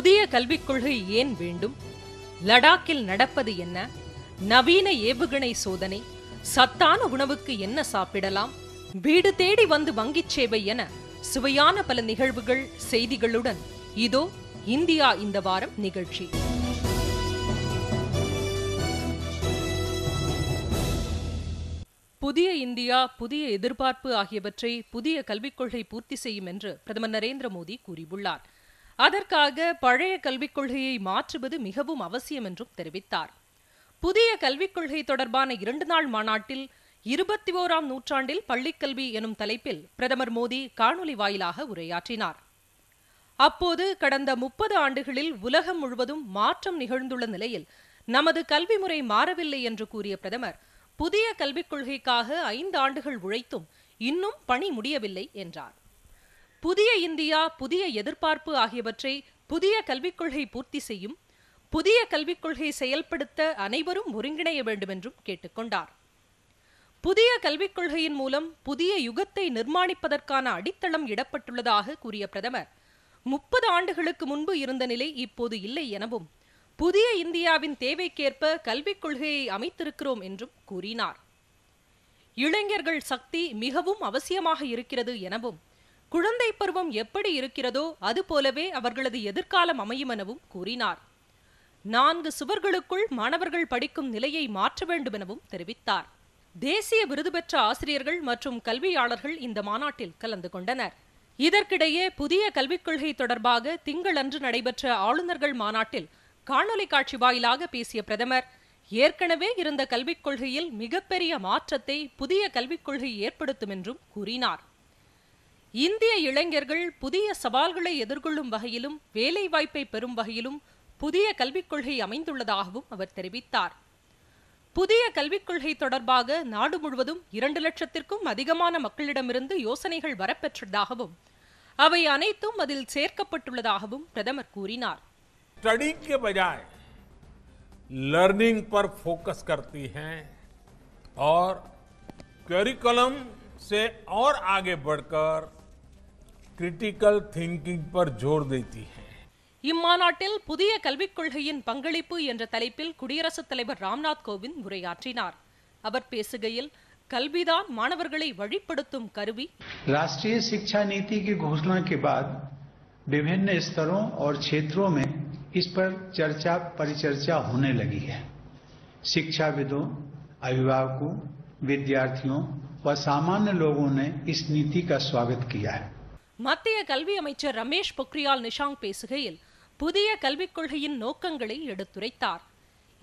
புதிய கல்விக் கொள்கை ஏன் வேண்டும் லடாக்கில் நடப்பது என்ன நவீன ஏவுகணை சோதனை சத்தான உணவுக்கு என்ன சாப்பிடலாம் வீடு தேடி வந்து வங்கிச் சேவை என சுவையான பல நிகழ்வுகள் செய்திகளுடன் இதோ இந்தியா இந்த வாரம் நிகழ்ச்சி புதிய இந்தியா புதிய எதிர்பார்ப்பு ஆகியவற்றை புதிய கல்விக் கொள்கை பூர்த்தி செய்யும் என்று பிரதமர் நரேந்திர மோடி கூறியுள்ளார் அதற்காக பழைய கல்விக் கொள்கையை மாற்றுவது மிகவும் அவசியம் என்றும் தெரிவித்தார் புதிய கல்விக் கொள்கை தொடர்பான இரண்டு நாள் மாநாட்டில் இருபத்தி ஓராம் நூற்றாண்டில் பள்ளிக்கல்வி எனும் தலைப்பில் பிரதமர் மோடி காணொலி வாயிலாக உரையாற்றினார் அப்போது கடந்த முப்பது ஆண்டுகளில் உலகம் முழுவதும் மாற்றம் நிகழ்ந்துள்ள நிலையில் நமது கல்வி முறை மாறவில்லை என்று கூறிய பிரதமர் புதிய கல்விக் கொள்கைக்காக ஐந்து ஆண்டுகள் உழைத்தும் இன்னும் பணி முடியவில்லை என்றார் புதிய இந்தியா புதிய எதிர்பார்ப்பு ஆகியவற்றை புதிய கல்விக் கொள்கை பூர்த்தி செய்யும் புதிய கல்விக் கொள்கை செயல்படுத்த அனைவரும் ஒருங்கிணைய வேண்டும் என்றும் கேட்டுக்கொண்டார் புதிய கல்விக் கொள்கையின் மூலம் புதிய யுகத்தை நிர்மாணிப்பதற்கான அடித்தளம் இடப்பட்டுள்ளதாக கூறிய பிரதமர் முப்பது ஆண்டுகளுக்கு முன்பு இருந்த நிலை இப்போது இல்லை எனவும் புதிய இந்தியாவின் தேவைக்கேற்ப கல்விக் கொள்கையை அமைத்திருக்கிறோம் என்றும் கூறினார் இளைஞர்கள் சக்தி மிகவும் அவசியமாக இருக்கிறது எனவும் குழந்தை பருவம் எப்படி இருக்கிறதோ அதுபோலவே அவர்களது எதிர்காலம் அமையும் எனவும் கூறினார் நான்கு சுவர்களுக்குள் மாணவர்கள் படிக்கும் நிலையை மாற்ற வேண்டும் எனவும் தெரிவித்தார் தேசிய விருது பெற்ற ஆசிரியர்கள் மற்றும் கல்வியாளர்கள் இந்த மாநாட்டில் கலந்து கொண்டனர் இதற்கிடையே புதிய கல்விக் கொள்கை தொடர்பாக திங்களன்று நடைபெற்ற ஆளுநர்கள் மாநாட்டில் காணொலி காட்சி வாயிலாக பேசிய பிரதமர் ஏற்கனவே இருந்த கல்விக் கொள்கையில் மிகப்பெரிய மாற்றத்தை புதிய கல்விக் கொள்கை ஏற்படுத்தும் என்றும் கூறினார் இந்திய இளைஞர்கள் புதிய சவால்களை எதிர்கொள்ளும் வகையிலும் வேலைவாய்ப்பை பெறும் வகையிலும் புதிய கல்விக் கொள்கை அமைந்துள்ளதாகவும் அவர் தெரிவித்தார் புதிய கல்விக் கொள்கை தொடர்பாக நாடு முழுவதும் இரண்டு லட்சத்திற்கும் அதிகமான மக்களிடமிருந்து யோசனைகள் வரப்பெற்றதாகவும் அவை அனைத்தும் அதில் சேர்க்கப்பட்டுள்ளதாகவும் பிரதமர் கூறினார் स्टडी के लर्निंग पर फोकस करती हैं और करिकुलम से और आगे बढ़कर கிரிட்டிக்கல் திங்கிங் பர் ஜோர் தேத்தி இம்மாநாட்டில் புதிய கல்விக் கொள்கையின் பங்களிப்பு என்ற தலைப்பில் குடியரசுத் தலைவர் ராம்நாத் கோவிந்த் உரையாற்றினார் அவர் பேசுகையில் கல்விதான் மாணவர்களை வழிப்படுத்தும் கருவி ராஷ்டிரிய சிக்ஷா நீதி की घोषणा के बाद विभिन्न स्तरों और क्षेत्रों में इस पर चर्चा परिचर्चा होने लगी है शिक्षाविदों अभिभावकों विद्यार्थियों व सामान्य लोगों ने इस नीति का स्वागत किया है மத்திய கல்வி அமைச்சர் ரமேஷ் பொக்ரியால் நிஷாங் பேசுகையில் புதிய கல்விக் கொள்கையின் நோக்கங்களை எடுத்துரைத்தார்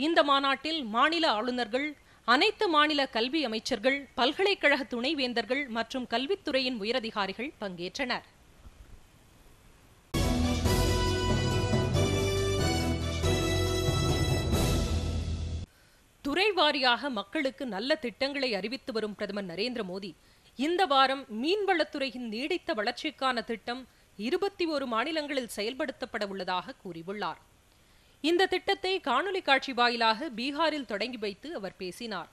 இந்த மாநாட்டில் மாநில ஆளுநர்கள் அனைத்து மாநில கல்வி அமைச்சர்கள் பல்கலைக்கழக துணைவேந்தர்கள் மற்றும் கல்வித்துறையின் உயரதிகாரிகள் பங்கேற்றனர் துறை வாரியாக மக்களுக்கு நல்ல திட்டங்களை அறிவித்து வரும் பிரதமர் நரேந்திர மோடி இந்த வாரம் மீன்வளத்துறையின் நீடித்த வளர்ச்சிக்கான திட்டம் இருபத்தி ஒரு மாநிலங்களில் செயல்படுத்தப்பட உள்ளதாக கூறியுள்ளார் இந்த திட்டத்தை காணொலி காட்சி வாயிலாக பீகாரில் தொடங்கி வைத்து அவர் பேசினார்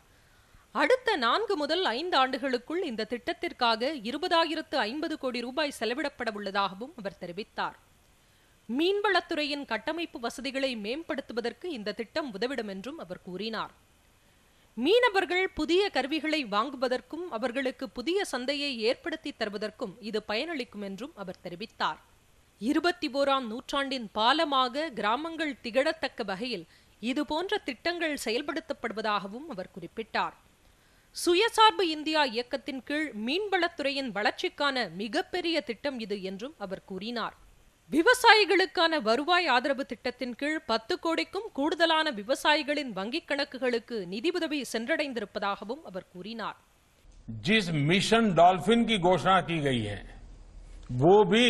அடுத்த நான்கு முதல் ஐந்து ஆண்டுகளுக்குள் இந்த திட்டத்திற்காக இருபதாயிரத்து ஐம்பது கோடி ரூபாய் செலவிடப்பட உள்ளதாகவும் அவர் தெரிவித்தார் மீன்வளத்துறையின் கட்டமைப்பு வசதிகளை மேம்படுத்துவதற்கு இந்த திட்டம் உதவிடும் என்றும் அவர் கூறினார் மீனவர்கள் புதிய கருவிகளை வாங்குவதற்கும் அவர்களுக்கு புதிய சந்தையை ஏற்படுத்தி தருவதற்கும் இது பயனளிக்கும் என்றும் அவர் தெரிவித்தார் இருபத்தி ஓராம் நூற்றாண்டின் பாலமாக கிராமங்கள் திகழத்தக்க வகையில் இதுபோன்ற திட்டங்கள் செயல்படுத்தப்படுவதாகவும் அவர் குறிப்பிட்டார் சுயசார்பு இந்தியா இயக்கத்தின் கீழ் மீன்வளத்துறையின் வளர்ச்சிக்கான மிகப்பெரிய திட்டம் இது என்றும் அவர் கூறினார் விவசாயிகளுக்கான வருவாய் ஆதரவு திட்டத்தின் கீழ் பத்து கோடிக்கும் கூடுதலான விவசாயிகளின் வங்கிக் கணக்குகளுக்கு நிதி உதவி சென்றடைந்திருப்பதாகவும் அவர் கூறினார் जिस मिशन डॉल्फिन की घोषणा की गई है वो भी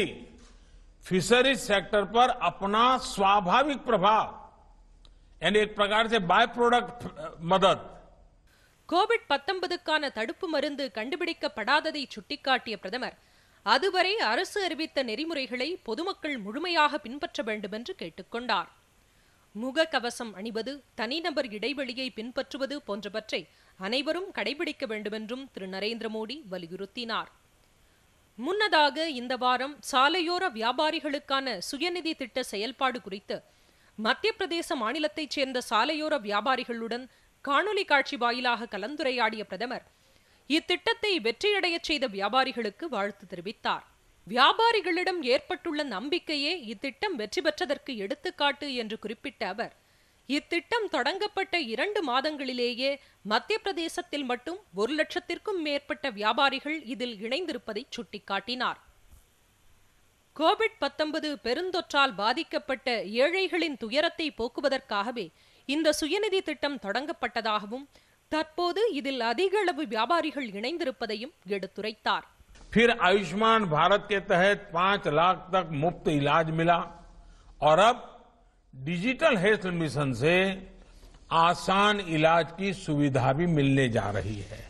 फिशरीज सेक्टर पर अपना स्वाभाविक प्रभाव यानी एक प्रकार से बाय प्रोडक्ट मदद கோவிட் பத்தொன்பதுக்கான தடுப்பு மருந்து கண்டுபிடிக்கப்படாததை சுட்டிக்காட்டிய பிரதமர் அதுவரை அரசு அறிவித்த நெறிமுறைகளை பொதுமக்கள் முழுமையாக பின்பற்ற வேண்டுமென்று கேட்டுக்கொண்டார் முகக்கவசம் அணிவது தனிநபர் இடைவெளியை பின்பற்றுவது போன்றவற்றை அனைவரும் கடைபிடிக்க வேண்டுமென்றும் திரு நரேந்திர மோடி வலியுறுத்தினார் முன்னதாக இந்த வாரம் சாலையோர வியாபாரிகளுக்கான சுயநிதி திட்ட செயல்பாடு குறித்து மத்திய பிரதேச மாநிலத்தைச் சேர்ந்த சாலையோர வியாபாரிகளுடன் காணொலி காட்சி வாயிலாக கலந்துரையாடிய பிரதமர் இத்திட்டத்தை வெற்றியடையச் செய்த வியாபாரிகளுக்கு வாழ்த்து தெரிவித்தார் வியாபாரிகளிடம் ஏற்பட்டுள்ள நம்பிக்கையே இத்திட்டம் வெற்றி பெற்றதற்கு எடுத்துக்காட்டு என்று குறிப்பிட்ட அவர் இத்திட்டம் தொடங்கப்பட்ட இரண்டு மாதங்களிலேயே மத்திய பிரதேசத்தில் மட்டும் ஒரு லட்சத்திற்கும் மேற்பட்ட வியாபாரிகள் இதில் இணைந்திருப்பதை சுட்டிக்காட்டினார் கோவிட் பத்தொன்பது பெருந்தொற்றால் பாதிக்கப்பட்ட ஏழைகளின் துயரத்தை போக்குவதற்காகவே இந்த சுயநிதி திட்டம் தொடங்கப்பட்டதாகவும் தற்போது இதில் அதிக அளவு வியாபாரிகள் இணைந்திருப்பதையும் எடுத்துரைத்தார் फिर आयुष्मान भारत के तहत पांच लाख तक मुफ्त इलाज मिला और अब डिजिटल हेल्थ मिशन से आसान इलाज की सुविधा भी मिलने जा रही है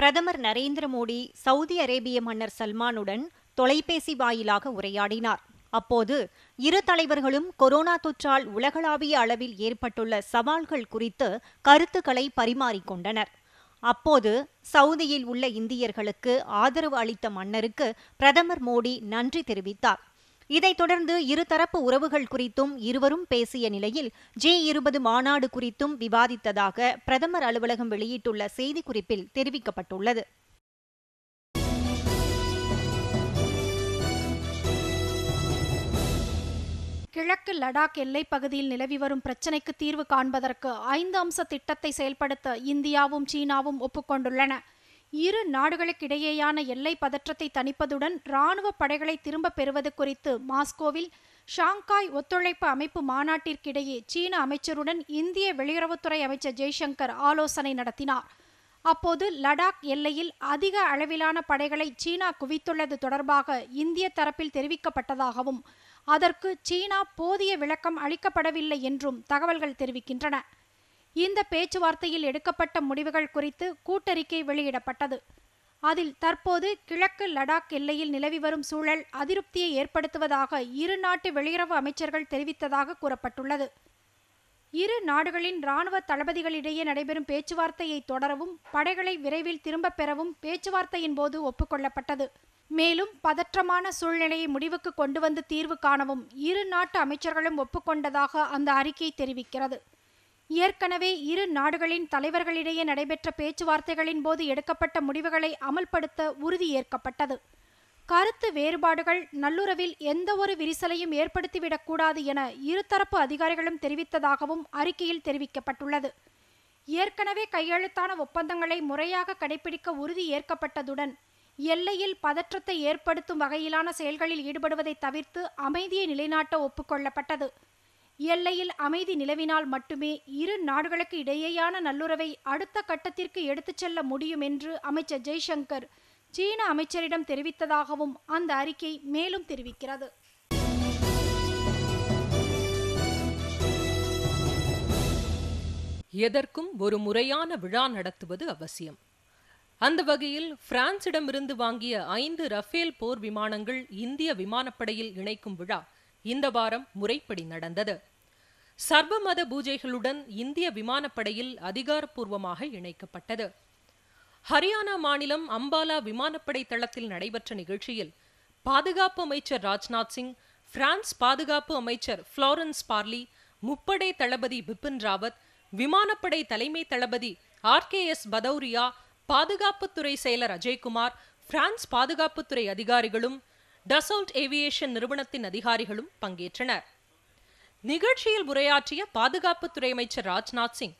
பிரதமர் நரேந்திர மோடி சவுதி அரேபிய மன்னர் சல்மானுடன் தொலைபேசி வாயிலாக உரையாடினார் அப்போது இரு தலைவர்களும் கொரோனா தொற்றால் உலகளாவிய அளவில் ஏற்பட்டுள்ள சவால்கள் குறித்து கருத்துக்களை பரிமாறிக்கொண்டனர் அப்போது சவுதியில் உள்ள இந்தியர்களுக்கு ஆதரவு அளித்த மன்னருக்கு பிரதமர் மோடி நன்றி தெரிவித்தார் இதைத் தொடர்ந்து இருதரப்பு உறவுகள் குறித்தும் இருவரும் பேசிய நிலையில் ஜே இருபது மாநாடு குறித்தும் விவாதித்ததாக பிரதமர் அலுவலகம் வெளியிட்டுள்ள செய்திக்குறிப்பில் தெரிவிக்கப்பட்டுள்ளது கிழக்கு லடாக் எல்லைப் பகுதியில் நிலவி வரும் பிரச்சினைக்கு தீர்வு காண்பதற்கு ஐந்து அம்ச திட்டத்தை செயல்படுத்த இந்தியாவும் சீனாவும் ஒப்புக்கொண்டுள்ளன இரு நாடுகளுக்கிடையேயான எல்லை பதற்றத்தை தணிப்பதுடன் இராணுவ படைகளை திரும்பப் பெறுவது குறித்து மாஸ்கோவில் ஷாங்காய் ஒத்துழைப்பு அமைப்பு மாநாட்டிற்கிடையே சீன அமைச்சருடன் இந்திய வெளியுறவுத்துறை அமைச்சர் ஜெய்சங்கர் ஆலோசனை நடத்தினார் அப்போது லடாக் எல்லையில் அதிக அளவிலான படைகளை சீனா குவித்துள்ளது தொடர்பாக இந்திய தரப்பில் தெரிவிக்கப்பட்டதாகவும் அதற்கு சீனா போதிய விளக்கம் அளிக்கப்படவில்லை என்றும் தகவல்கள் தெரிவிக்கின்றன இந்த பேச்சுவார்த்தையில் எடுக்கப்பட்ட முடிவுகள் குறித்து கூட்டறிக்கை வெளியிடப்பட்டது அதில் தற்போது கிழக்கு லடாக் எல்லையில் நிலவி வரும் சூழல் அதிருப்தியை ஏற்படுத்துவதாக இரு நாட்டு வெளியுறவு அமைச்சர்கள் தெரிவித்ததாக கூறப்பட்டுள்ளது இரு நாடுகளின் இராணுவ தளபதிகளிடையே நடைபெறும் பேச்சுவார்த்தையை தொடரவும் படைகளை விரைவில் திரும்பப் பெறவும் பேச்சுவார்த்தையின் போது ஒப்புக்கொள்ளப்பட்டது மேலும் பதற்றமான சூழ்நிலையை முடிவுக்கு கொண்டு வந்து தீர்வு காணவும் இரு நாட்டு அமைச்சர்களும் ஒப்புக்கொண்டதாக அந்த அறிக்கை தெரிவிக்கிறது ஏற்கனவே இரு நாடுகளின் தலைவர்களிடையே நடைபெற்ற பேச்சுவார்த்தைகளின் போது எடுக்கப்பட்ட முடிவுகளை அமல்படுத்த உறுதி ஏற்கப்பட்டது கருத்து வேறுபாடுகள் நல்லுறவில் எந்தவொரு விரிசலையும் ஏற்படுத்திவிடக்கூடாது என இருதரப்பு அதிகாரிகளும் தெரிவித்ததாகவும் அறிக்கையில் தெரிவிக்கப்பட்டுள்ளது ஏற்கனவே கையெழுத்தான ஒப்பந்தங்களை முறையாக கடைபிடிக்க உறுதி ஏற்கப்பட்டதுடன் எல்லையில் பதற்றத்தை ஏற்படுத்தும் வகையிலான செயல்களில் ஈடுபடுவதை தவிர்த்து அமைதியை நிலைநாட்ட ஒப்புக்கொள்ளப்பட்டது எல்லையில் அமைதி நிலவினால் மட்டுமே இரு நாடுகளுக்கு இடையேயான நல்லுறவை அடுத்த கட்டத்திற்கு எடுத்துச் செல்ல முடியும் என்று அமைச்சர் ஜெய்சங்கர் சீன அமைச்சரிடம் தெரிவித்ததாகவும் அந்த அறிக்கை மேலும் தெரிவிக்கிறது எதற்கும் ஒரு முறையான விழா நடத்துவது அவசியம் அந்த வகையில் பிரான்சிடமிருந்து வாங்கிய ஐந்து ரஃபேல் போர் விமானங்கள் இந்திய விமானப்படையில் இணைக்கும் விழா இந்த வாரம் முறைப்படி நடந்தது சர்வமத பூஜைகளுடன் இந்திய விமானப்படையில் அதிகாரப்பூர்வமாக இணைக்கப்பட்டது ஹரியானா மாநிலம் அம்பாலா விமானப்படை தளத்தில் நடைபெற்ற நிகழ்ச்சியில் பாதுகாப்பு அமைச்சர் ராஜ்நாத் சிங் பிரான்ஸ் பாதுகாப்பு அமைச்சர் ஃப்ளாரன்ஸ் பார்லி முப்படை தளபதி பிபின் ராவத் விமானப்படை தலைமை தளபதி ஆர் கே எஸ் பதௌரியா பாதுகாப்புத்துறை செயலர் அஜய்குமார் பிரான்ஸ் பாதுகாப்புத்துறை அதிகாரிகளும் டசோல்ட் ஏவியேஷன் நிறுவனத்தின் அதிகாரிகளும் பங்கேற்றனர் நிகழ்ச்சியில் உரையாற்றிய பாதுகாப்புத்துறை அமைச்சர் ராஜ்நாத் சிங்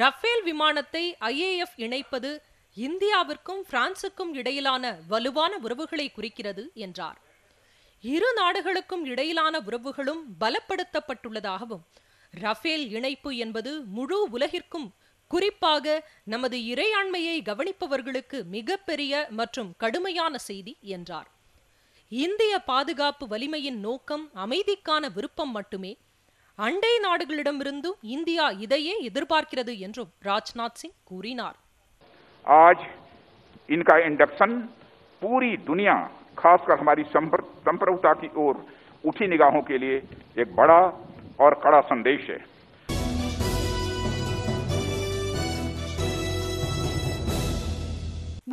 ரஃபேல் விமானத்தை ஐஏஎஃப் இணைப்பது இந்தியாவிற்கும் பிரான்சுக்கும் இடையிலான வலுவான உறவுகளை குறிக்கிறது என்றார் இரு நாடுகளுக்கும் இடையிலான உறவுகளும் பலப்படுத்தப்பட்டுள்ளதாகவும் ரஃபேல் இணைப்பு என்பது முழு உலகிற்கும் குறிப்பாக நமது இறையாண்மையை கவனிப்பவர்களுக்கு மிகப்பெரிய மற்றும் கடுமையான செய்தி என்றார் இந்திய பாதுகாப்பு வலிமையின் நோக்கம் அமைதிக்கான விருப்பம் மட்டுமே அண்டை நாடுகளிடமிருந்தும் இந்தியா இதையே எதிர்பார்க்கிறது என்றும் ராஜ்நாத் சிங் கூறினார் ஆஜ் இன்கா இண்டக்ஷன் பூரி துனியா खासकर हमारी संप्रभुता की ओर उठी निगाहों के लिए एक बड़ा और कड़ा संदेश है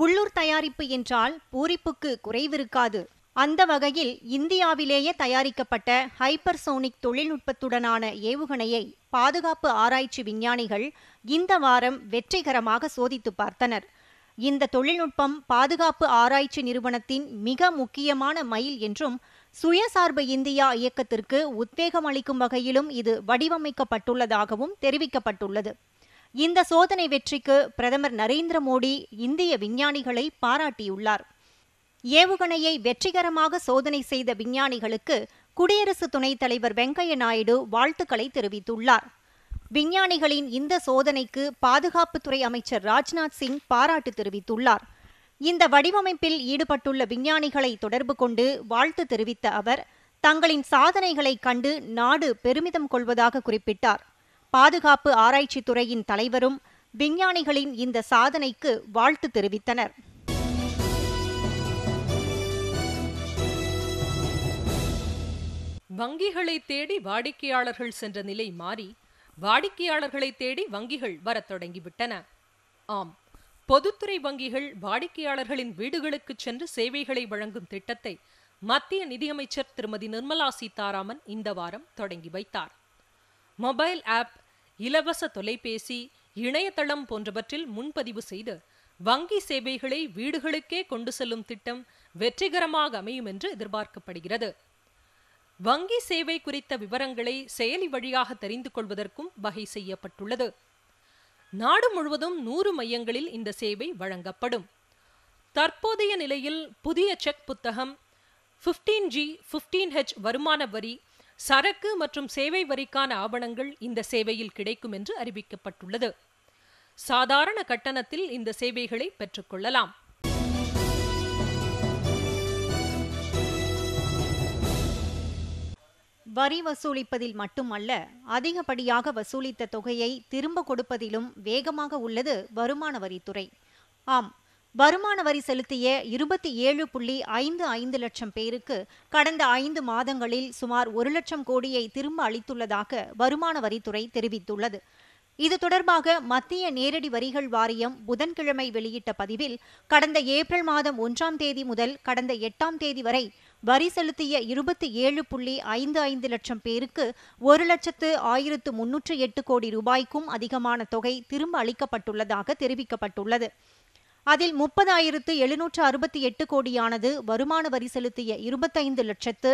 உள்ளூர் தயாரிப்பு என்றால் பூரிப்புக்கு குறைவிருக்காது அந்த வகையில் இந்தியாவிலேயே தயாரிக்கப்பட்ட ஹைப்பர்சோனிக் தொழில்நுட்பத்துடனான ஏவுகணையை பாதுகாப்பு ஆராய்ச்சி விஞ்ஞானிகள் இந்த வாரம் வெற்றிகரமாக சோதித்து பார்த்தனர் இந்த தொழில்நுட்பம் பாதுகாப்பு ஆராய்ச்சி நிறுவனத்தின் மிக முக்கியமான மைல் என்றும் சுயசார்பு இந்தியா இயக்கத்திற்கு உத்வேகம் அளிக்கும் வகையிலும் இது வடிவமைக்கப்பட்டுள்ளதாகவும் தெரிவிக்கப்பட்டுள்ளது இந்த சோதனை வெற்றிக்கு பிரதமர் நரேந்திர மோடி இந்திய விஞ்ஞானிகளை பாராட்டியுள்ளார் ஏவுகணையை வெற்றிகரமாக சோதனை செய்த விஞ்ஞானிகளுக்கு குடியரசு துணைத் தலைவர் வெங்கைய நாயுடு வாழ்த்துக்களை தெரிவித்துள்ளார் விஞ்ஞானிகளின் இந்த சோதனைக்கு பாதுகாப்புத்துறை அமைச்சர் ராஜ்நாத் சிங் பாராட்டு தெரிவித்துள்ளார் இந்த வடிவமைப்பில் ஈடுபட்டுள்ள விஞ்ஞானிகளை தொடர்பு கொண்டு வாழ்த்து தெரிவித்த அவர் தங்களின் சாதனைகளை கண்டு நாடு பெருமிதம் கொள்வதாக குறிப்பிட்டார் பாதுகாப்பு ஆராய்ச்சி துறையின் தலைவரும் விஞ்ஞானிகளின் இந்த சாதனைக்கு வாழ்த்து தெரிவித்தனர் வங்கிகளை தேடி வாடிக்கையாளர்கள் சென்ற நிலை மாறி வாடிக்கையாளர்களை தேடி வங்கிகள் வரத் தொடங்கிவிட்டன ஆம் பொதுத்துறை வங்கிகள் வாடிக்கையாளர்களின் வீடுகளுக்கு சென்று சேவைகளை வழங்கும் திட்டத்தை மத்திய நிதியமைச்சர் திருமதி நிர்மலா சீதாராமன் இந்த வாரம் தொடங்கி வைத்தார் மொபைல் ஆப் இலவச தொலைபேசி இணையதளம் போன்றவற்றில் முன்பதிவு செய்து வங்கி சேவைகளை வீடுகளுக்கே கொண்டு செல்லும் திட்டம் வெற்றிகரமாக அமையும் என்று எதிர்பார்க்கப்படுகிறது வங்கி சேவை குறித்த விவரங்களை செயலி வழியாக தெரிந்து கொள்வதற்கும் வகை செய்யப்பட்டுள்ளது நாடு முழுவதும் நூறு மையங்களில் இந்த சேவை வழங்கப்படும் தற்போதைய நிலையில் புதிய செக் புத்தகம் ஃபிஃப்டீன் ஜி ஃபிஃப்டீன் ஹெச் வருமான வரி சரக்கு மற்றும் சேவை வரிக்கான ஆவணங்கள் இந்த சேவையில் கிடைக்கும் என்று அறிவிக்கப்பட்டுள்ளது சாதாரண கட்டணத்தில் இந்த சேவைகளை பெற்றுக்கொள்ளலாம் வரி வசூலிப்பதில் மட்டுமல்ல அதிகப்படியாக வசூலித்த தொகையை திரும்ப கொடுப்பதிலும் வேகமாக உள்ளது வருமான வரித்துறை ஆம் வருமான வரி செலுத்திய இருபத்தி ஏழு புள்ளி ஐந்து ஐந்து லட்சம் பேருக்கு கடந்த ஐந்து மாதங்களில் சுமார் ஒரு லட்சம் கோடியை திரும்ப அளித்துள்ளதாக வருமான வரித்துறை தெரிவித்துள்ளது இது தொடர்பாக மத்திய நேரடி வரிகள் வாரியம் புதன்கிழமை வெளியிட்ட பதிவில் கடந்த ஏப்ரல் மாதம் ஒன்றாம் தேதி முதல் கடந்த எட்டாம் தேதி வரை வரி செலுத்திய இருபத்தி ஏழு புள்ளி ஐந்து ஐந்து லட்சம் பேருக்கு ஒரு லட்சத்து ஆயிரத்து முன்னூற்று எட்டு கோடி ரூபாய்க்கும் அதிகமான தொகை திரும்ப அளிக்கப்பட்டுள்ளதாக தெரிவிக்கப்பட்டுள்ளது அதில் முப்பதாயிரத்து எழுநூற்று அறுபத்தி எட்டு கோடியானது வருமான வரி செலுத்திய இருபத்தைந்து லட்சத்து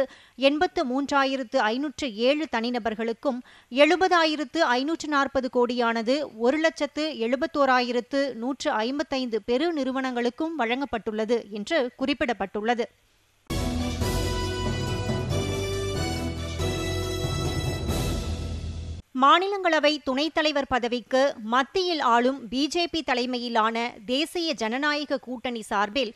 எண்பத்து மூன்றாயிரத்து ஐநூற்று ஏழு தனிநபர்களுக்கும் எழுபதாயிரத்து ஐநூற்று நாற்பது கோடியானது ஒரு லட்சத்து எழுபத்தோராயிரத்து நூற்று ஐம்பத்தைந்து பெரு நிறுவனங்களுக்கும் வழங்கப்பட்டுள்ளது என்று குறிப்பிடப்பட்டுள்ளது மாநிலங்களவை துணைத் தலைவர் பதவிக்கு மத்தியில் ஆளும் பிஜேபி தலைமையிலான தேசிய ஜனநாயக கூட்டணி சார்பில்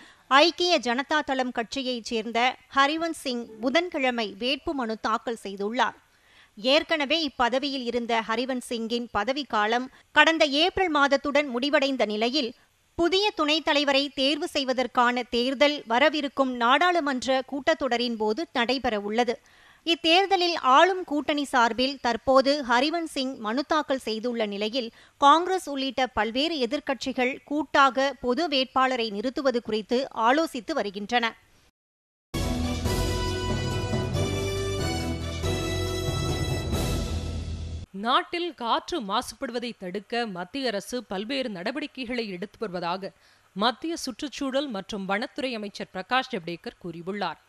ஐக்கிய ஜனதா தளம் கட்சியைச் சேர்ந்த ஹரிவன்த் சிங் புதன்கிழமை வேட்புமனு தாக்கல் செய்துள்ளார் ஏற்கனவே இப்பதவியில் இருந்த ஹரிவன்த் சிங்கின் பதவிக்காலம் கடந்த ஏப்ரல் மாதத்துடன் முடிவடைந்த நிலையில் புதிய துணைத் தலைவரை தேர்வு செய்வதற்கான தேர்தல் வரவிருக்கும் நாடாளுமன்ற கூட்டத்தொடரின் போது நடைபெறவுள்ளது இத்தேர்தலில் ஆளும் கூட்டணி சார்பில் தற்போது ஹரிவன் சிங் மனு தாக்கல் செய்துள்ள நிலையில் காங்கிரஸ் உள்ளிட்ட பல்வேறு எதிர்க்கட்சிகள் கூட்டாக பொது வேட்பாளரை நிறுத்துவது குறித்து ஆலோசித்து வருகின்றன நாட்டில் காற்று மாசுபடுவதை தடுக்க மத்திய அரசு பல்வேறு நடவடிக்கைகளை எடுத்து வருவதாக மத்திய சுற்றுச்சூழல் மற்றும் வனத்துறை அமைச்சர் பிரகாஷ் ஜவ்டேகர் கூறியுள்ளார்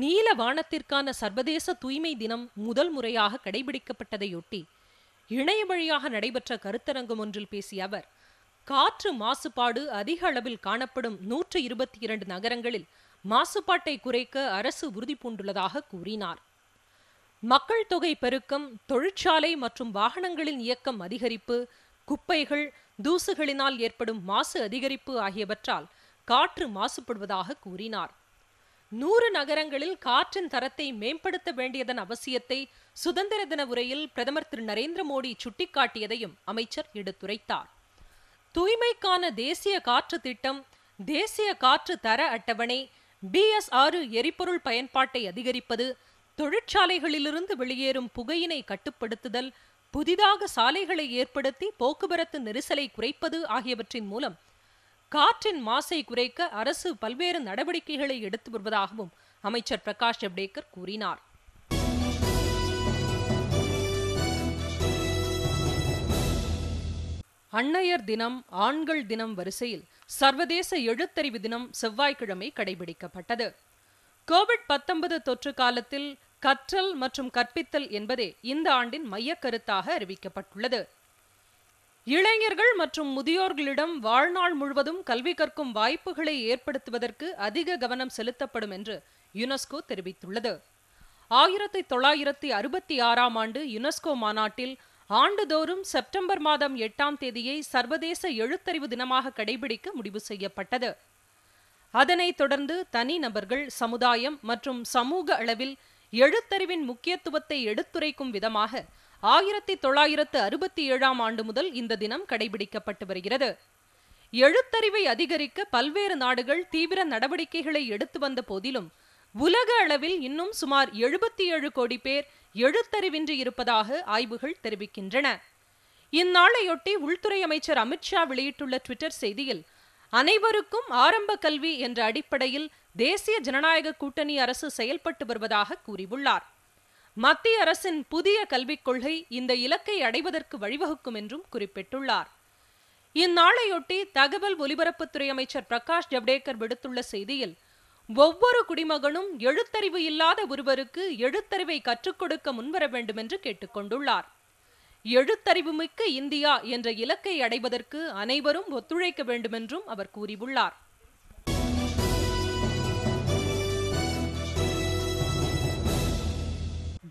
நீல வானத்திற்கான சர்வதேச தூய்மை தினம் முதல் முறையாக கடைபிடிக்கப்பட்டதையொட்டி இணைய வழியாக நடைபெற்ற கருத்தரங்கம் ஒன்றில் பேசிய அவர் காற்று மாசுபாடு அதிக அளவில் காணப்படும் நூற்று இருபத்தி இரண்டு நகரங்களில் மாசுபாட்டை குறைக்க அரசு உறுதிபூண்டுள்ளதாக கூறினார் மக்கள் தொகை பெருக்கம் தொழிற்சாலை மற்றும் வாகனங்களின் இயக்கம் அதிகரிப்பு குப்பைகள் தூசுகளினால் ஏற்படும் மாசு அதிகரிப்பு ஆகியவற்றால் காற்று மாசுபடுவதாக கூறினார் நூறு நகரங்களில் காற்றின் தரத்தை மேம்படுத்த வேண்டியதன் அவசியத்தை சுதந்திர தின உரையில் பிரதமர் திரு நரேந்திர மோடி சுட்டிக்காட்டியதையும் அமைச்சர் எடுத்துரைத்தார் தூய்மைக்கான தேசிய காற்று திட்டம் தேசிய காற்று தர அட்டவணை எஸ் ஆறு எரிபொருள் பயன்பாட்டை அதிகரிப்பது தொழிற்சாலைகளிலிருந்து வெளியேறும் புகையினை கட்டுப்படுத்துதல் புதிதாக சாலைகளை ஏற்படுத்தி போக்குவரத்து நெரிசலை குறைப்பது ஆகியவற்றின் மூலம் காற்றின் மாசை குறைக்க அரசு பல்வேறு நடவடிக்கைகளை எடுத்து வருவதாகவும் அமைச்சர் பிரகாஷ் ஜவ்டேகர் கூறினார் அன்னையர் தினம் ஆண்கள் தினம் வரிசையில் சர்வதேச எழுத்தறிவு தினம் செவ்வாய்க்கிழமை கடைபிடிக்கப்பட்டது கோவிட் பத்தொன்பது தொற்று காலத்தில் கற்றல் மற்றும் கற்பித்தல் என்பதே இந்த ஆண்டின் மையக்கருத்தாக அறிவிக்கப்பட்டுள்ளது இளைஞர்கள் மற்றும் முதியோர்களிடம் வாழ்நாள் முழுவதும் கல்வி கற்கும் வாய்ப்புகளை ஏற்படுத்துவதற்கு அதிக கவனம் செலுத்தப்படும் என்று யுனெஸ்கோ தெரிவித்துள்ளது ஆயிரத்தி தொள்ளாயிரத்தி அறுபத்தி ஆறாம் ஆண்டு யுனெஸ்கோ மாநாட்டில் ஆண்டுதோறும் செப்டம்பர் மாதம் எட்டாம் தேதியை சர்வதேச எழுத்தறிவு தினமாக கடைபிடிக்க முடிவு செய்யப்பட்டது அதனைத் தொடர்ந்து தனிநபர்கள் சமுதாயம் மற்றும் சமூக அளவில் எழுத்தறிவின் முக்கியத்துவத்தை எடுத்துரைக்கும் விதமாக ஆயிரத்தி தொள்ளாயிரத்து அறுபத்தி ஏழாம் ஆண்டு முதல் இந்த தினம் கடைபிடிக்கப்பட்டு வருகிறது எழுத்தறிவை அதிகரிக்க பல்வேறு நாடுகள் தீவிர நடவடிக்கைகளை எடுத்து வந்த போதிலும் உலக அளவில் இன்னும் சுமார் எழுபத்தி ஏழு கோடி பேர் எழுத்தறிவின்றி இருப்பதாக ஆய்வுகள் தெரிவிக்கின்றன இந்நாளையொட்டி உள்துறை அமைச்சர் அமித்ஷா வெளியிட்டுள்ள ட்விட்டர் செய்தியில் அனைவருக்கும் ஆரம்ப கல்வி என்ற அடிப்படையில் தேசிய ஜனநாயக கூட்டணி அரசு செயல்பட்டு வருவதாக கூறியுள்ளார் மத்திய அரசின் புதிய கல்விக் கொள்கை இந்த இலக்கை அடைவதற்கு வழிவகுக்கும் என்றும் குறிப்பிட்டுள்ளார் இந்நாளையொட்டி தகவல் ஒலிபரப்புத்துறை அமைச்சர் பிரகாஷ் ஜவ்டேகர் விடுத்துள்ள செய்தியில் ஒவ்வொரு குடிமகனும் எழுத்தறிவு இல்லாத ஒருவருக்கு எழுத்தறிவை கற்றுக் கொடுக்க முன்வர வேண்டும் என்று கேட்டுக்கொண்டுள்ளார் எழுத்தறிவு மிக்க இந்தியா என்ற இலக்கை அடைவதற்கு அனைவரும் ஒத்துழைக்க வேண்டுமென்றும் அவர் கூறியுள்ளார்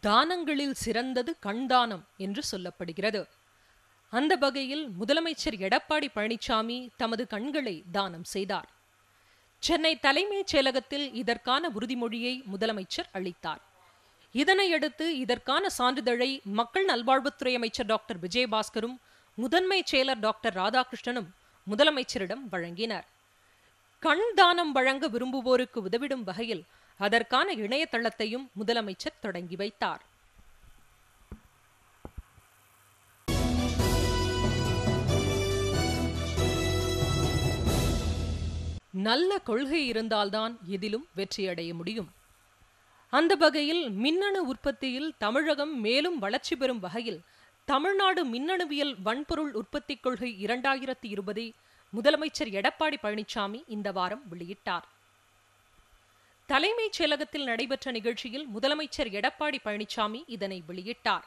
தானங்களில் சிறந்தது கண்தானம் என்று சொல்லப்படுகிறது அந்த வகையில் முதலமைச்சர் எடப்பாடி பழனிசாமி தமது கண்களை தானம் செய்தார் சென்னை தலைமைச் செயலகத்தில் இதற்கான உறுதிமொழியை முதலமைச்சர் அளித்தார் இதனையடுத்து இதற்கான சான்றிதழை மக்கள் நல்வாழ்வுத்துறை அமைச்சர் டாக்டர் விஜயபாஸ்கரும் முதன்மைச் செயலர் டாக்டர் ராதாகிருஷ்ணனும் முதலமைச்சரிடம் வழங்கினர் கண் தானம் வழங்க விரும்புவோருக்கு உதவிடும் வகையில் அதற்கான இணையதளத்தையும் முதலமைச்சர் தொடங்கி வைத்தார் நல்ல கொள்கை இருந்தால்தான் எதிலும் வெற்றியடைய முடியும் அந்த வகையில் மின்னணு உற்பத்தியில் தமிழகம் மேலும் வளர்ச்சி பெறும் வகையில் தமிழ்நாடு மின்னணுவியல் வன்பொருள் உற்பத்தி கொள்கை இரண்டாயிரத்தி இருபதை முதலமைச்சர் எடப்பாடி பழனிசாமி இந்த வாரம் வெளியிட்டார் தலைமைச் செயலகத்தில் நடைபெற்ற நிகழ்ச்சியில் முதலமைச்சர் எடப்பாடி பழனிசாமி இதனை வெளியிட்டார்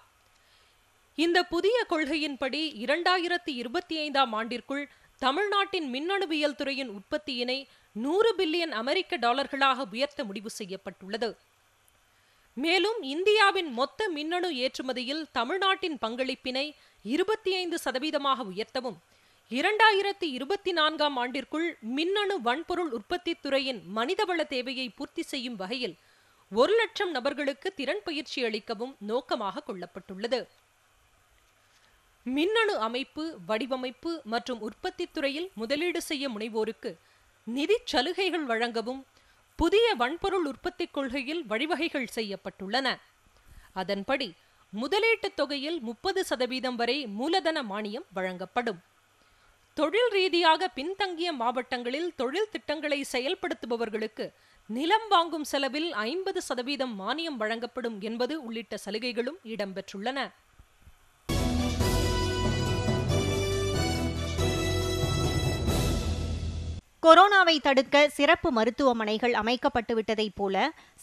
இந்த புதிய கொள்கையின்படி இரண்டாயிரத்தி இருபத்தி ஐந்தாம் ஆண்டிற்குள் தமிழ்நாட்டின் மின்னணுவியல் துறையின் உற்பத்தியினை நூறு பில்லியன் அமெரிக்க டாலர்களாக உயர்த்த முடிவு செய்யப்பட்டுள்ளது மேலும் இந்தியாவின் மொத்த மின்னணு ஏற்றுமதியில் தமிழ்நாட்டின் பங்களிப்பினை இருபத்தி ஐந்து சதவீதமாக உயர்த்தவும் இரண்டாயிரத்தி இருபத்தி நான்காம் ஆண்டிற்குள் மின்னணு வன்பொருள் உற்பத்தி துறையின் மனிதவள தேவையை பூர்த்தி செய்யும் வகையில் ஒரு லட்சம் நபர்களுக்கு திறன் பயிற்சி அளிக்கவும் நோக்கமாக கொள்ளப்பட்டுள்ளது மின்னணு அமைப்பு வடிவமைப்பு மற்றும் உற்பத்தி துறையில் முதலீடு செய்ய முனைவோருக்கு நிதி சலுகைகள் வழங்கவும் புதிய வன்பொருள் உற்பத்தி கொள்கையில் வழிவகைகள் செய்யப்பட்டுள்ளன அதன்படி முதலீட்டுத் தொகையில் முப்பது சதவீதம் வரை மூலதன மானியம் வழங்கப்படும் தொழில் ரீதியாக பின்தங்கிய மாவட்டங்களில் தொழில் திட்டங்களை செயல்படுத்துபவர்களுக்கு நிலம் வாங்கும் செலவில் ஐம்பது சதவீதம் மானியம் வழங்கப்படும் என்பது உள்ளிட்ட சலுகைகளும் இடம்பெற்றுள்ளன கொரோனாவை தடுக்க சிறப்பு மருத்துவமனைகள் அமைக்கப்பட்டுவிட்டதைப் போல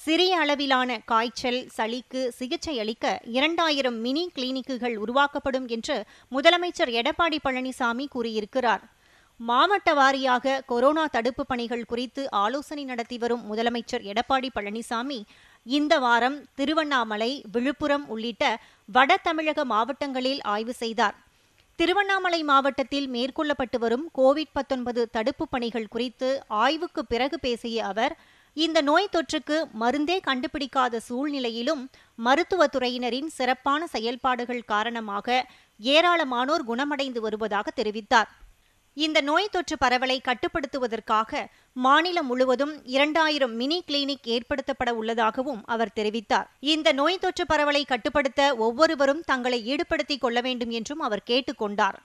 சிறிய அளவிலான காய்ச்சல் சளிக்கு சிகிச்சை அளிக்க இரண்டாயிரம் மினி கிளினிக்குகள் உருவாக்கப்படும் என்று முதலமைச்சர் எடப்பாடி பழனிசாமி கூறியிருக்கிறார் மாவட்ட வாரியாக கொரோனா தடுப்பு பணிகள் குறித்து ஆலோசனை நடத்தி வரும் முதலமைச்சர் எடப்பாடி பழனிசாமி இந்த வாரம் திருவண்ணாமலை விழுப்புரம் உள்ளிட்ட வட தமிழக மாவட்டங்களில் ஆய்வு செய்தார் திருவண்ணாமலை மாவட்டத்தில் மேற்கொள்ளப்பட்டு வரும் கோவிட் பத்தொன்பது தடுப்பு பணிகள் குறித்து ஆய்வுக்கு பிறகு பேசிய அவர் இந்த நோய் தொற்றுக்கு மருந்தே கண்டுபிடிக்காத சூழ்நிலையிலும் மருத்துவத்துறையினரின் சிறப்பான செயல்பாடுகள் காரணமாக ஏராளமானோர் குணமடைந்து வருவதாக தெரிவித்தார் இந்த நோய் தொற்று பரவலை கட்டுப்படுத்துவதற்காக மாநிலம் முழுவதும் இரண்டாயிரம் மினி கிளினிக் ஏற்படுத்தப்பட உள்ளதாகவும் அவர் தெரிவித்தார் இந்த நோய் தொற்று பரவலை கட்டுப்படுத்த ஒவ்வொருவரும் தங்களை ஈடுபடுத்திக் கொள்ள வேண்டும் என்றும் அவர் கேட்டுக்கொண்டார்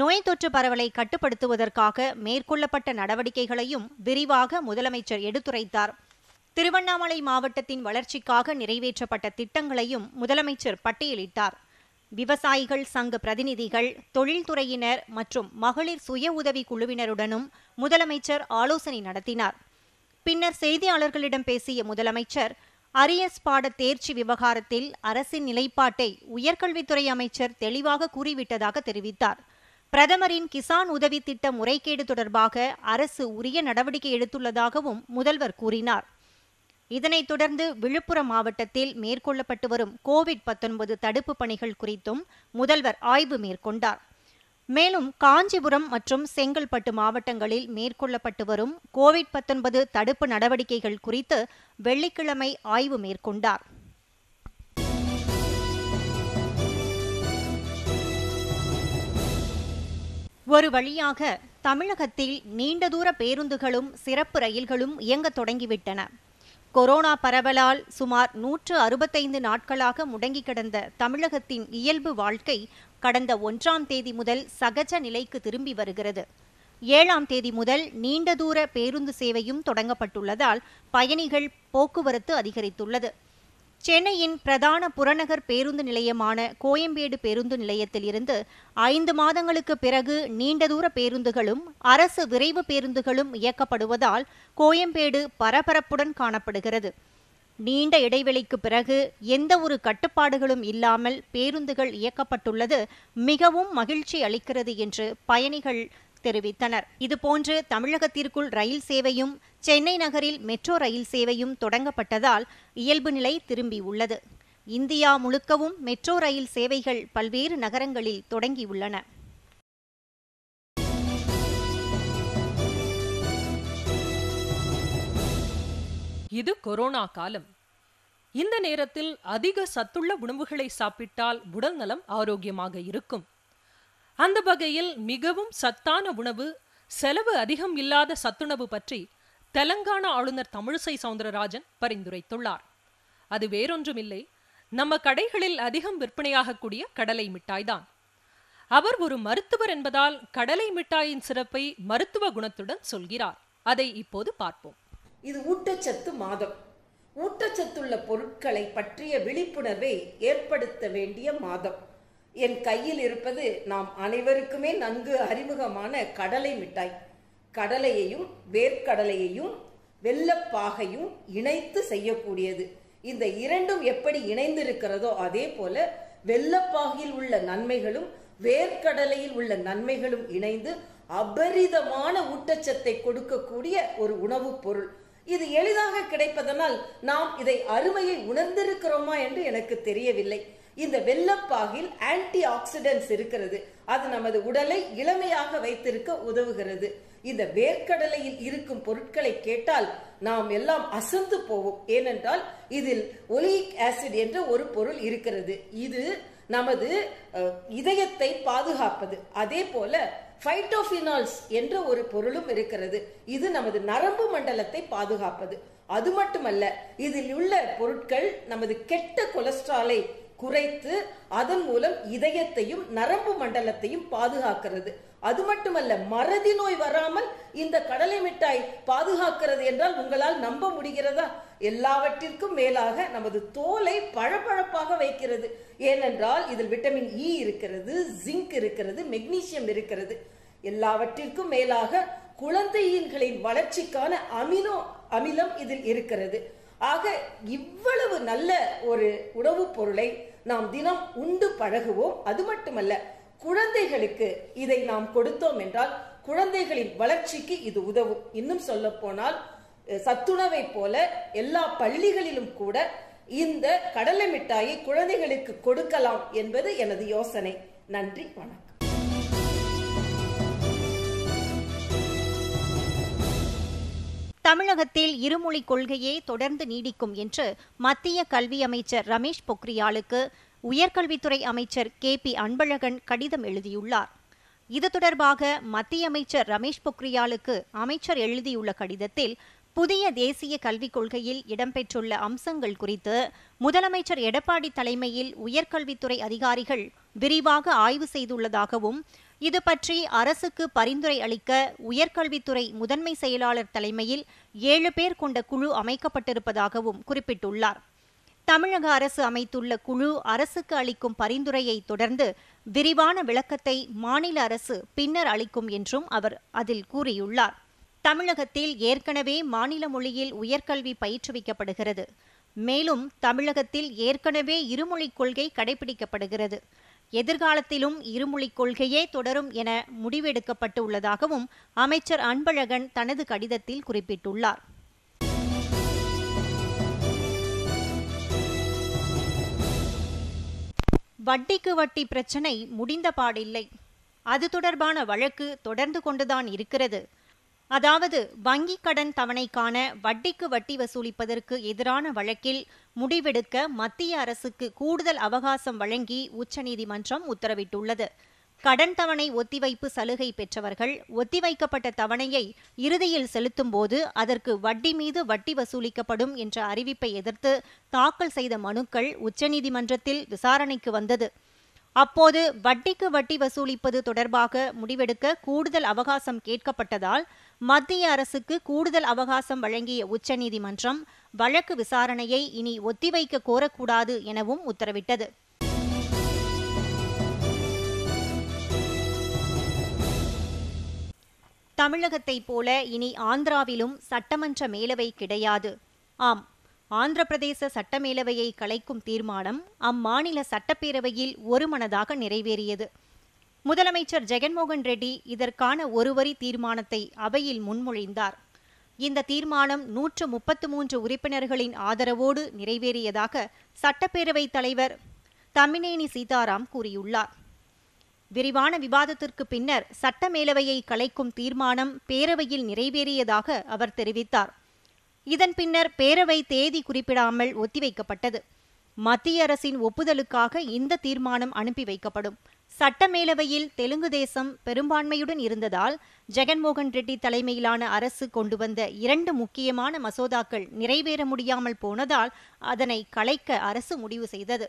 நோய் தொற்று பரவலை கட்டுப்படுத்துவதற்காக மேற்கொள்ளப்பட்ட நடவடிக்கைகளையும் விரிவாக முதலமைச்சர் எடுத்துரைத்தார் திருவண்ணாமலை மாவட்டத்தின் வளர்ச்சிக்காக நிறைவேற்றப்பட்ட திட்டங்களையும் முதலமைச்சர் பட்டியலிட்டார் விவசாயிகள் சங்க பிரதிநிதிகள் தொழில்துறையினர் மற்றும் மகளிர் சுய உதவி குழுவினருடனும் முதலமைச்சர் ஆலோசனை நடத்தினார் பின்னர் செய்தியாளர்களிடம் பேசிய முதலமைச்சர் அரியஸ் பாட தேர்ச்சி விவகாரத்தில் அரசின் நிலைப்பாட்டை உயர்கல்வித்துறை அமைச்சர் தெளிவாக கூறிவிட்டதாக தெரிவித்தார் பிரதமரின் கிசான் உதவி திட்ட முறைகேடு தொடர்பாக அரசு உரிய நடவடிக்கை எடுத்துள்ளதாகவும் முதல்வர் கூறினார் இதனைத் தொடர்ந்து விழுப்புரம் மாவட்டத்தில் மேற்கொள்ளப்பட்டு வரும் கோவிட் பத்தொன்பது தடுப்பு பணிகள் குறித்தும் முதல்வர் ஆய்வு மேற்கொண்டார் மேலும் காஞ்சிபுரம் மற்றும் செங்கல்பட்டு மாவட்டங்களில் மேற்கொள்ளப்பட்டு வரும் கோவிட் பத்தொன்பது தடுப்பு நடவடிக்கைகள் குறித்து வெள்ளிக்கிழமை ஆய்வு மேற்கொண்டார் ஒரு வழியாக தமிழகத்தில் நீண்ட தூர பேருந்துகளும் சிறப்பு ரயில்களும் இயங்க தொடங்கிவிட்டன கொரோனா பரவலால் சுமார் நூற்று அறுபத்தைந்து நாட்களாக முடங்கி கிடந்த தமிழகத்தின் இயல்பு வாழ்க்கை கடந்த ஒன்றாம் தேதி முதல் சகஜ நிலைக்கு திரும்பி வருகிறது ஏழாம் தேதி முதல் நீண்ட தூர பேருந்து சேவையும் தொடங்கப்பட்டுள்ளதால் பயணிகள் போக்குவரத்து அதிகரித்துள்ளது சென்னையின் பிரதான புறநகர் பேருந்து நிலையமான கோயம்பேடு பேருந்து நிலையத்தில் இருந்து ஐந்து மாதங்களுக்கு பிறகு நீண்ட தூர பேருந்துகளும் அரசு விரைவு பேருந்துகளும் இயக்கப்படுவதால் கோயம்பேடு பரபரப்புடன் காணப்படுகிறது நீண்ட இடைவெளிக்கு பிறகு எந்த ஒரு கட்டுப்பாடுகளும் இல்லாமல் பேருந்துகள் இயக்கப்பட்டுள்ளது மிகவும் மகிழ்ச்சி அளிக்கிறது என்று பயணிகள் தெரிவித்தனர் இதுபோன்று தமிழகத்திற்குள் ரயில் சேவையும் சென்னை நகரில் மெட்ரோ ரயில் சேவையும் தொடங்கப்பட்டதால் இயல்பு நிலை திரும்பியுள்ளது இந்தியா முழுக்கவும் மெட்ரோ ரயில் சேவைகள் பல்வேறு நகரங்களில் தொடங்கியுள்ளன இது கொரோனா காலம் இந்த நேரத்தில் அதிக சத்துள்ள உணவுகளை சாப்பிட்டால் உடல்நலம் ஆரோக்கியமாக இருக்கும் அந்த வகையில் மிகவும் சத்தான உணவு செலவு அதிகம் இல்லாத சத்துணவு பற்றி தெலங்கானா ஆளுநர் தமிழிசை சவுந்தரராஜன் பரிந்துரைத்துள்ளார் அது வேறொன்றுமில்லை நம்ம கடைகளில் அதிகம் விற்பனையாகக்கூடிய கடலை மிட்டாய்தான் அவர் ஒரு மருத்துவர் என்பதால் கடலை மிட்டாயின் சிறப்பை மருத்துவ குணத்துடன் சொல்கிறார் அதை இப்போது பார்ப்போம் இது ஊட்டச்சத்து மாதம் ஊட்டச்சத்துள்ள பொருட்களை பற்றிய விழிப்புணர்வை ஏற்படுத்த வேண்டிய மாதம் என் கையில் இருப்பது நாம் அனைவருக்குமே நன்கு அறிமுகமான கடலை மிட்டாய் கடலையையும் வேர்க்கடலையையும் வெள்ளப்பாகையும் இணைத்து செய்யக்கூடியது இந்த இரண்டும் எப்படி இணைந்திருக்கிறதோ அதே போல வெள்ளப்பாகில் உள்ள நன்மைகளும் வேர்க்கடலையில் உள்ள நன்மைகளும் இணைந்து அபரிதமான ஊட்டச்சத்தை கொடுக்கக்கூடிய ஒரு உணவுப் பொருள் இது எளிதாக கிடைப்பதனால் நாம் இதை அருமையை உணர்ந்திருக்கிறோமா என்று எனக்கு தெரியவில்லை இந்த வெள்ளப்பாகில் ஆன்டி ஆக்சிடென்ட்ஸ் இருக்கிறது அது நமது உடலை இளமையாக வைத்திருக்க உதவுகிறது இந்த வேர்க்கடலையில் இருக்கும் பொருட்களை கேட்டால் நாம் எல்லாம் அசந்து போவோம் ஏனென்றால் இதில் ஒலிக் ஆசிட் என்ற ஒரு பொருள் இருக்கிறது இது நமது இதயத்தை பாதுகாப்பது அதே போல ஃபைட்டோஃபினால்ஸ் என்ற ஒரு பொருளும் இருக்கிறது இது நமது நரம்பு மண்டலத்தை பாதுகாப்பது அது மட்டுமல்ல இதில் உள்ள பொருட்கள் நமது கெட்ட கொலஸ்ட்ராலை குறைத்து அதன் மூலம் இதயத்தையும் நரம்பு மண்டலத்தையும் பாதுகாக்கிறது அது மட்டுமல்ல மறதி நோய் வராமல் இந்த கடலை மிட்டாய் பாதுகாக்கிறது என்றால் உங்களால் நம்ப முடிகிறதா எல்லாவற்றிற்கும் மேலாக நமது தோலை பழபழப்பாக வைக்கிறது ஏனென்றால் இதில் விட்டமின் இ e இருக்கிறது ஜிங்க் இருக்கிறது மெக்னீசியம் இருக்கிறது எல்லாவற்றிற்கும் மேலாக குழந்தையின்களின் வளர்ச்சிக்கான அமினோ அமிலம் இதில் இருக்கிறது ஆக இவ்வளவு நல்ல ஒரு உணவுப் பொருளை நாம் தினம் உண்டு பழகுவோம் அது மட்டுமல்ல குழந்தைகளுக்கு இதை நாம் கொடுத்தோம் என்றால் குழந்தைகளின் வளர்ச்சிக்கு இது உதவும் இன்னும் சொல்ல போனால் சத்துணவை போல எல்லா பள்ளிகளிலும் கூட இந்த கடலை மிட்டாயை குழந்தைகளுக்கு கொடுக்கலாம் என்பது எனது யோசனை நன்றி வணக்கம் தமிழகத்தில் இருமொழிக் கொள்கையே தொடர்ந்து நீடிக்கும் என்று மத்திய கல்வி அமைச்சர் ரமேஷ் பொக்ரியாலுக்கு உயர்கல்வித்துறை அமைச்சர் கே பி அன்பழகன் கடிதம் எழுதியுள்ளார் இது தொடர்பாக மத்திய அமைச்சர் ரமேஷ் பொக்ரியாலுக்கு அமைச்சர் எழுதியுள்ள கடிதத்தில் புதிய தேசிய கல்விக் கொள்கையில் இடம்பெற்றுள்ள அம்சங்கள் குறித்து முதலமைச்சர் எடப்பாடி தலைமையில் உயர்கல்வித்துறை அதிகாரிகள் விரிவாக ஆய்வு செய்துள்ளதாகவும் இது பற்றி அரசுக்கு பரிந்துரை அளிக்க உயர்கல்வித்துறை முதன்மை செயலாளர் தலைமையில் ஏழு பேர் கொண்ட குழு அமைக்கப்பட்டிருப்பதாகவும் குறிப்பிட்டுள்ளார் தமிழக அரசு அமைத்துள்ள குழு அரசுக்கு அளிக்கும் பரிந்துரையை தொடர்ந்து விரிவான விளக்கத்தை மாநில அரசு பின்னர் அளிக்கும் என்றும் அவர் அதில் கூறியுள்ளார் தமிழகத்தில் ஏற்கனவே மாநில மொழியில் உயர்கல்வி பயிற்றுவிக்கப்படுகிறது மேலும் தமிழகத்தில் ஏற்கனவே இருமொழிக் கொள்கை கடைபிடிக்கப்படுகிறது எதிர்காலத்திலும் இருமொழிக் கொள்கையே தொடரும் என முடிவெடுக்கப்பட்டு உள்ளதாகவும் அமைச்சர் அன்பழகன் தனது கடிதத்தில் குறிப்பிட்டுள்ளார் வட்டிக்கு வட்டி பிரச்சினை முடிந்த பாடில்லை அது தொடர்பான வழக்கு தொடர்ந்து கொண்டுதான் இருக்கிறது அதாவது வங்கி கடன் தவணைக்கான வட்டிக்கு வட்டி வசூலிப்பதற்கு எதிரான வழக்கில் முடிவெடுக்க மத்திய அரசுக்கு கூடுதல் அவகாசம் வழங்கி உச்சநீதிமன்றம் உத்தரவிட்டுள்ளது கடன் தவணை ஒத்திவைப்பு சலுகை பெற்றவர்கள் ஒத்திவைக்கப்பட்ட தவணையை இறுதியில் செலுத்தும் போது அதற்கு வட்டி மீது வட்டி வசூலிக்கப்படும் என்ற அறிவிப்பை எதிர்த்து தாக்கல் செய்த மனுக்கள் உச்சநீதிமன்றத்தில் விசாரணைக்கு வந்தது அப்போது வட்டிக்கு வட்டி வசூலிப்பது தொடர்பாக முடிவெடுக்க கூடுதல் அவகாசம் கேட்கப்பட்டதால் மத்திய அரசுக்கு கூடுதல் அவகாசம் வழங்கிய உச்சநீதிமன்றம் வழக்கு விசாரணையை இனி ஒத்திவைக்க கோரக்கூடாது எனவும் உத்தரவிட்டது தமிழகத்தைப் போல இனி ஆந்திராவிலும் சட்டமன்ற மேலவை கிடையாது ஆம் ஆந்திர பிரதேச சட்டமேலவையை கலைக்கும் தீர்மானம் அம்மாநில சட்டப்பேரவையில் ஒருமனதாக நிறைவேறியது முதலமைச்சர் ஜெகன்மோகன் ரெட்டி இதற்கான ஒருவரி தீர்மானத்தை அவையில் முன்மொழிந்தார் இந்த தீர்மானம் நூற்று முப்பத்து மூன்று உறுப்பினர்களின் ஆதரவோடு நிறைவேறியதாக சட்டப்பேரவைத் தலைவர் தமினேனி சீதாராம் கூறியுள்ளார் விரிவான விவாதத்திற்கு பின்னர் சட்டமேலவையை கலைக்கும் தீர்மானம் பேரவையில் நிறைவேறியதாக அவர் தெரிவித்தார் இதன் பின்னர் பேரவை தேதி குறிப்பிடாமல் ஒத்திவைக்கப்பட்டது மத்திய அரசின் ஒப்புதலுக்காக இந்த தீர்மானம் அனுப்பி வைக்கப்படும் சட்டமேலவையில் தெலுங்கு தேசம் பெரும்பான்மையுடன் இருந்ததால் ஜெகன்மோகன் ரெட்டி தலைமையிலான அரசு கொண்டு வந்த இரண்டு முக்கியமான மசோதாக்கள் நிறைவேற முடியாமல் போனதால் அதனை கலைக்க அரசு முடிவு செய்தது